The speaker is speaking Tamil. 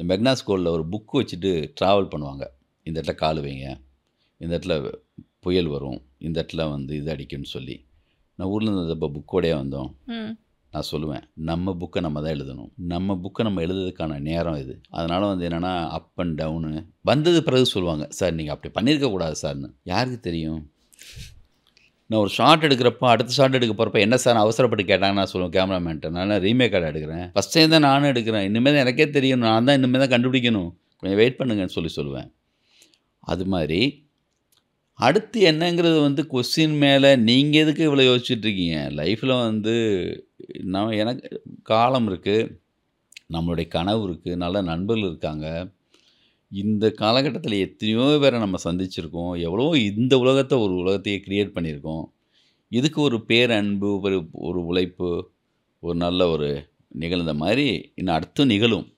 இந்த மெக்னா ஸ்கூலில் ஒரு புக்கு வச்சுட்டு ட்ராவல் பண்ணுவாங்க இந்த இடத்துல கால் வைங்க இந்த இடத்துல புயல் வரும் இந்த இடத்துல வந்து இது அடிக்கும்னு சொல்லி நான் ஊரில் இருந்தப்போ புக்கோடையே வந்தோம் நான் சொல்லுவேன் நம்ம புக்கை நம்ம தான் எழுதணும் நம்ம புக்கை நம்ம எழுதுறதுக்கான நேரம் இது அதனால் வந்து என்னென்னா அப் அண்ட் டவுனு வந்தது பிறகு சொல்லுவாங்க சார் நீங்கள் அப்படி பண்ணியிருக்கக்கூடாது சார்னு யாருக்கு தெரியும் நான் ஒரு ஷார்ட் எடுக்கிறப்ப அடுத்த ஷார்ட் எடுக்க போகிறப்ப என்ன சார் அவசரப்பட்டு கேட்டாங்கன்னு நான் சொல்லுவேன் கேமராமேன் நான் ரீமேக் கார்டு எடுக்கிறேன் ஃபஸ்ட் டைம் தான் நானும் எடுக்கிறேன் இனிமேல் தான் எனக்கே தெரியும் நான் தான் இனிமேல் தான் கண்டுபிடிக்கணும் கொஞ்சம் வெயிட் பண்ணுங்கன்னு சொல்லி சொல்லுவேன் அது மாதிரி அடுத்து என்னங்கிறது வந்து கொஸ்டின் மேலே நீங்கள் எதுக்கு இவ்வளோ யோசிச்சுட்ருக்கீங்க லைஃப்பில் வந்து நான் எனக்கு காலம் இருக்குது நம்மளுடைய கனவு இருக்குது நல்ல நண்பர்கள் இருக்காங்க இந்த காலகட்டத்தில் எத்தனையோ பேரை நம்ம சந்திச்சிருக்கோம் எவ்வளோ இந்த உலகத்தை ஒரு உலகத்தையே க்ரியேட் பண்ணியிருக்கோம் இதுக்கு ஒரு பேரன்பு ஒரு ஒரு உழைப்பு ஒரு நல்ல ஒரு நிகழ்ந்த மாதிரி இன்னும் அடுத்தும் நிகழும்